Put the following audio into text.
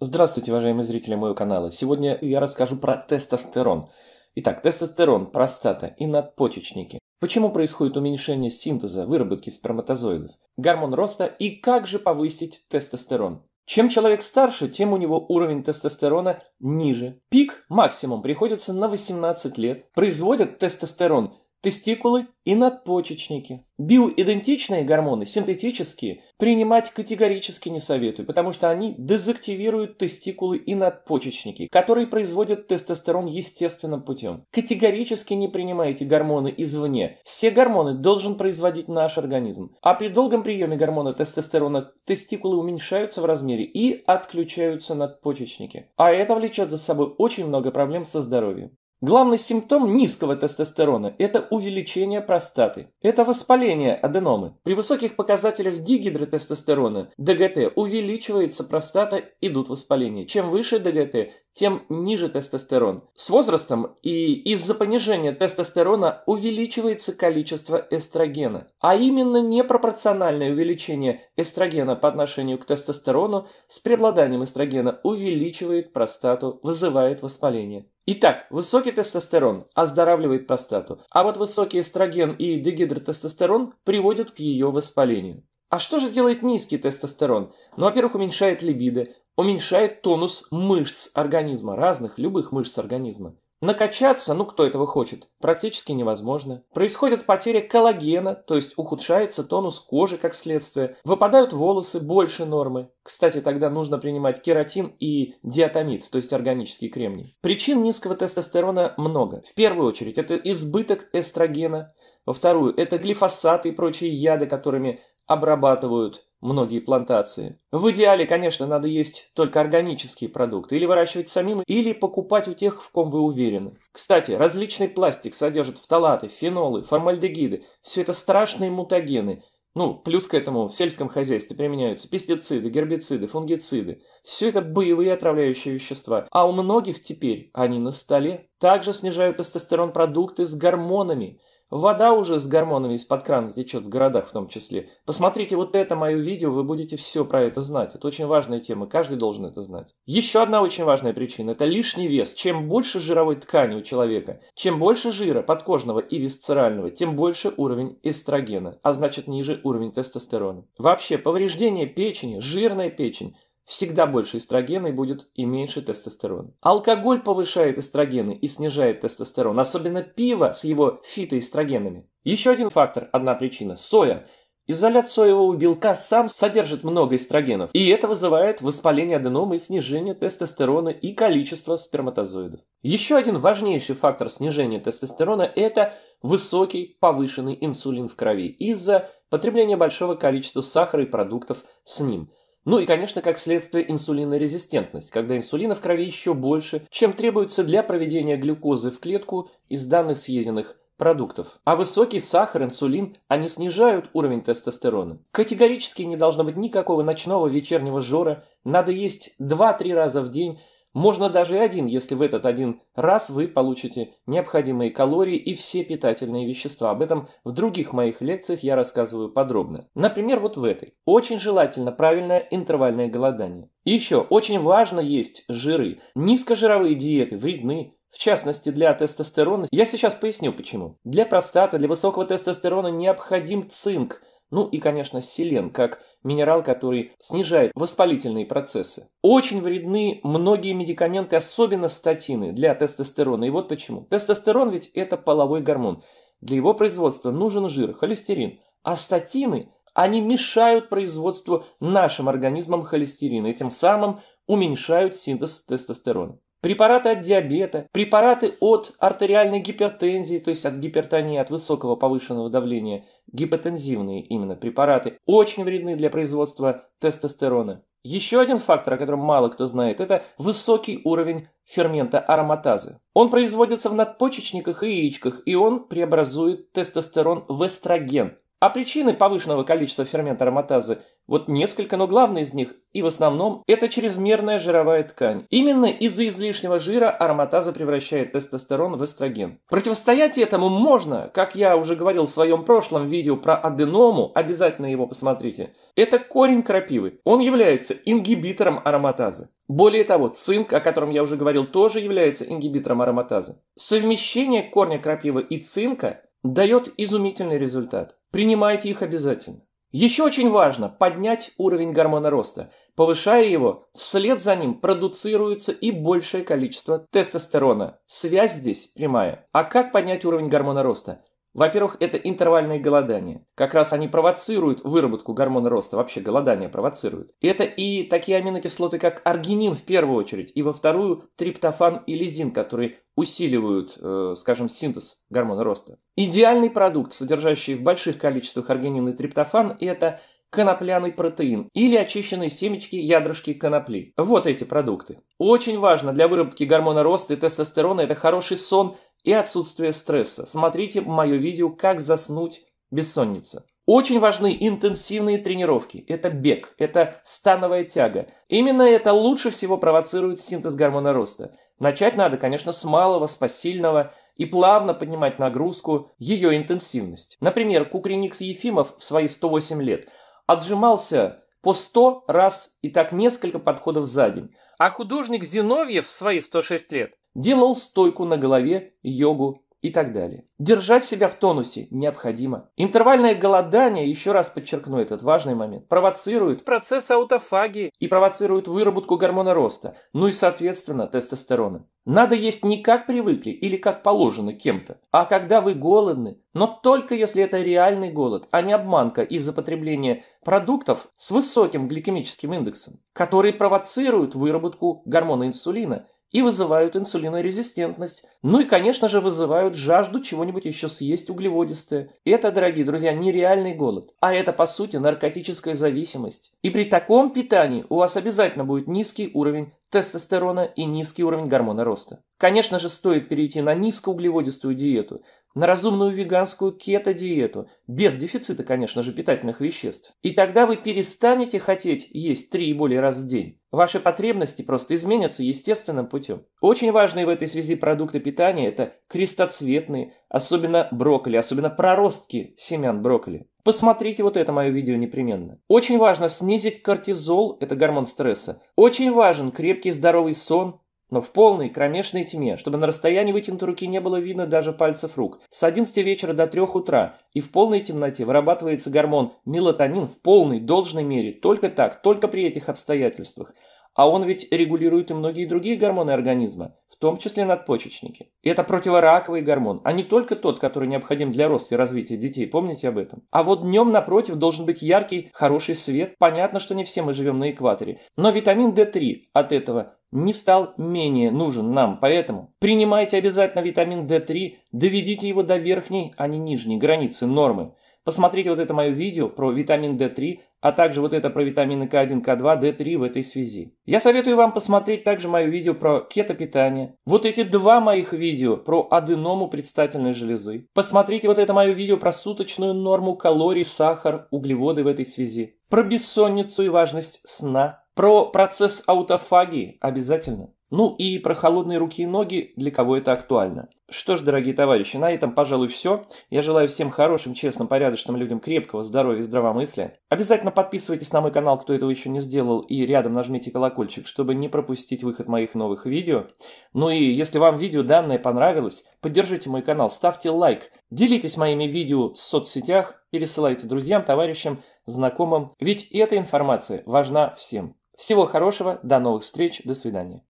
Здравствуйте, уважаемые зрители моего канала. Сегодня я расскажу про тестостерон. Итак, тестостерон, простата и надпочечники. Почему происходит уменьшение синтеза выработки сперматозоидов, гормон роста и как же повысить тестостерон? Чем человек старше, тем у него уровень тестостерона ниже. Пик максимум приходится на 18 лет. Производят тестостерон тестикулы и надпочечники. Биоидентичные гормоны, синтетические, принимать категорически не советую, потому что они дезактивируют тестикулы и надпочечники, которые производят тестостерон естественным путем. Категорически не принимайте гормоны извне. Все гормоны должен производить наш организм. А при долгом приеме гормона тестостерона тестикулы уменьшаются в размере и отключаются надпочечники. А это влечет за собой очень много проблем со здоровьем. Главный симптом низкого тестостерона – это увеличение простаты. Это воспаление аденомы. При высоких показателях дигидротестостерона ДГТ увеличивается простата, идут воспаления. Чем выше ДГТ, тем ниже тестостерон. С возрастом и из-за понижения тестостерона увеличивается количество эстрогена, а именно непропорциональное увеличение эстрогена по отношению к тестостерону с преобладанием эстрогена увеличивает простату, вызывает воспаление. Итак, высокий тестостерон оздоравливает простату, а вот высокий эстроген и дегидротестостерон приводят к ее воспалению. А что же делает низкий тестостерон? Ну, во-первых, уменьшает либидо, уменьшает тонус мышц организма, разных, любых мышц организма. Накачаться, ну кто этого хочет, практически невозможно. Происходит потеря коллагена, то есть ухудшается тонус кожи как следствие. Выпадают волосы больше нормы. Кстати, тогда нужно принимать кератин и диатомид, то есть органический кремний. Причин низкого тестостерона много. В первую очередь это избыток эстрогена. Во вторую это глифосаты и прочие яды, которыми обрабатывают многие плантации. В идеале, конечно, надо есть только органические продукты, или выращивать самим, или покупать у тех, в ком вы уверены. Кстати, различный пластик содержит фталаты, фенолы, формальдегиды. Все это страшные мутагены. Ну, плюс к этому в сельском хозяйстве применяются пестициды, гербициды, фунгициды. Все это боевые отравляющие вещества. А у многих теперь они на столе. Также снижают тестостерон продукты с гормонами – Вода уже с гормонами из-под крана течет в городах в том числе. Посмотрите вот это мое видео, вы будете все про это знать. Это очень важная тема, каждый должен это знать. Еще одна очень важная причина – это лишний вес. Чем больше жировой ткани у человека, чем больше жира подкожного и висцерального, тем больше уровень эстрогена, а значит ниже уровень тестостерона. Вообще, повреждение печени, жирная печень – всегда больше эстрогена и будет и меньше тестостерона. Алкоголь повышает эстрогены и снижает тестостерон, особенно пиво с его фитоэстрогенами. Еще один фактор, одна причина – соя. Изолят соевого белка сам содержит много эстрогенов, и это вызывает воспаление аденомы и снижение тестостерона и количество сперматозоидов. Еще один важнейший фактор снижения тестостерона – это высокий повышенный инсулин в крови из-за потребления большого количества сахара и продуктов с ним – ну и, конечно, как следствие инсулинорезистентность, когда инсулина в крови еще больше, чем требуется для проведения глюкозы в клетку из данных съеденных продуктов. А высокий сахар, инсулин, они снижают уровень тестостерона. Категорически не должно быть никакого ночного вечернего жора, надо есть 2-3 раза в день, можно даже один, если в этот один раз вы получите необходимые калории и все питательные вещества. Об этом в других моих лекциях я рассказываю подробно. Например, вот в этой. Очень желательно правильное интервальное голодание. И еще, очень важно есть жиры. Низкожировые диеты вредны, в частности, для тестостерона. Я сейчас поясню почему. Для простаты, для высокого тестостерона необходим цинк. Ну и, конечно, селен, как минерал, который снижает воспалительные процессы. Очень вредны многие медикаменты, особенно статины для тестостерона. И вот почему. Тестостерон ведь это половой гормон. Для его производства нужен жир, холестерин. А статины, они мешают производству нашим организмом холестерина и тем самым уменьшают синтез тестостерона препараты от диабета, препараты от артериальной гипертензии, то есть от гипертонии, от высокого повышенного давления, гипотензивные именно препараты, очень вредны для производства тестостерона. Еще один фактор, о котором мало кто знает, это высокий уровень фермента ароматазы. Он производится в надпочечниках и яичках, и он преобразует тестостерон в эстроген. А причины повышенного количества фермента ароматазы вот несколько, но главный из них, и в основном, это чрезмерная жировая ткань. Именно из-за излишнего жира ароматаза превращает тестостерон в эстроген. Противостоять этому можно, как я уже говорил в своем прошлом видео про аденому, обязательно его посмотрите. Это корень крапивы. Он является ингибитором ароматазы. Более того, цинк, о котором я уже говорил, тоже является ингибитором ароматазы. Совмещение корня крапивы и цинка дает изумительный результат. Принимайте их обязательно. Еще очень важно поднять уровень гормона роста. Повышая его, вслед за ним продуцируется и большее количество тестостерона. Связь здесь прямая. А как поднять уровень гормона роста? Во-первых, это интервальные голодания. Как раз они провоцируют выработку гормона роста, вообще голодание провоцируют. Это и такие аминокислоты, как аргинин в первую очередь, и во вторую триптофан и лизин, которые усиливают, э, скажем, синтез гормона роста. Идеальный продукт, содержащий в больших количествах аргинин и триптофан, это конопляный протеин или очищенные семечки ядрышки конопли. Вот эти продукты. Очень важно для выработки гормона роста и тестостерона это хороший сон – и отсутствие стресса. Смотрите мое видео «Как заснуть бессонница». Очень важны интенсивные тренировки. Это бег, это становая тяга. Именно это лучше всего провоцирует синтез гормона роста. Начать надо, конечно, с малого, с посильного и плавно поднимать нагрузку, ее интенсивность. Например, Кукрыникс Ефимов в свои 108 лет отжимался по 100 раз и так несколько подходов за день. А художник Зиновьев в свои 106 лет делал стойку на голове, йогу и так далее. Держать себя в тонусе необходимо. Интервальное голодание, еще раз подчеркну этот важный момент, провоцирует процесс аутофагии и провоцирует выработку гормона роста, ну и, соответственно, тестостерона. Надо есть не как привыкли или как положено кем-то, а когда вы голодны, но только если это реальный голод, а не обманка из-за потребления продуктов с высоким гликемическим индексом, которые провоцируют выработку гормона инсулина – и вызывают инсулинорезистентность. Ну и, конечно же, вызывают жажду чего-нибудь еще съесть углеводистое. Это, дорогие друзья, нереальный голод. А это, по сути, наркотическая зависимость. И при таком питании у вас обязательно будет низкий уровень тестостерона и низкий уровень гормона роста. Конечно же, стоит перейти на низкоуглеводистую диету, на разумную веганскую кето-диету, без дефицита, конечно же, питательных веществ. И тогда вы перестанете хотеть есть три и более раз в день. Ваши потребности просто изменятся естественным путем. Очень важные в этой связи продукты питания – это крестоцветные, особенно брокколи, особенно проростки семян брокколи. Посмотрите вот это мое видео непременно. Очень важно снизить кортизол, это гормон стресса. Очень важен крепкий здоровый сон, но в полной кромешной тьме, чтобы на расстоянии вытянутой руки не было видно даже пальцев рук. С 11 вечера до 3 утра и в полной темноте вырабатывается гормон мелатонин в полной должной мере. Только так, только при этих обстоятельствах. А он ведь регулирует и многие другие гормоны организма, в том числе надпочечники. И это противораковый гормон, а не только тот, который необходим для роста и развития детей, помните об этом. А вот днем напротив должен быть яркий, хороший свет. Понятно, что не все мы живем на экваторе. Но витамин D3 от этого не стал менее нужен нам, поэтому принимайте обязательно витамин D3, доведите его до верхней, а не нижней границы нормы. Посмотрите вот это мое видео про витамин D3 а также вот это про витамины К1, К2, D3 в этой связи. Я советую вам посмотреть также мое видео про кетопитание. Вот эти два моих видео про аденому предстательной железы. Посмотрите вот это мое видео про суточную норму калорий, сахар, углеводы в этой связи. Про бессонницу и важность сна. Про процесс аутофагии обязательно. Ну и про холодные руки и ноги, для кого это актуально. Что ж, дорогие товарищи, на этом, пожалуй, все. Я желаю всем хорошим, честным, порядочным людям крепкого здоровья и здравомыслия. Обязательно подписывайтесь на мой канал, кто этого еще не сделал, и рядом нажмите колокольчик, чтобы не пропустить выход моих новых видео. Ну и если вам видео данное понравилось, поддержите мой канал, ставьте лайк, делитесь моими видео в соцсетях, пересылайте друзьям, товарищам, знакомым, ведь эта информация важна всем. Всего хорошего, до новых встреч, до свидания.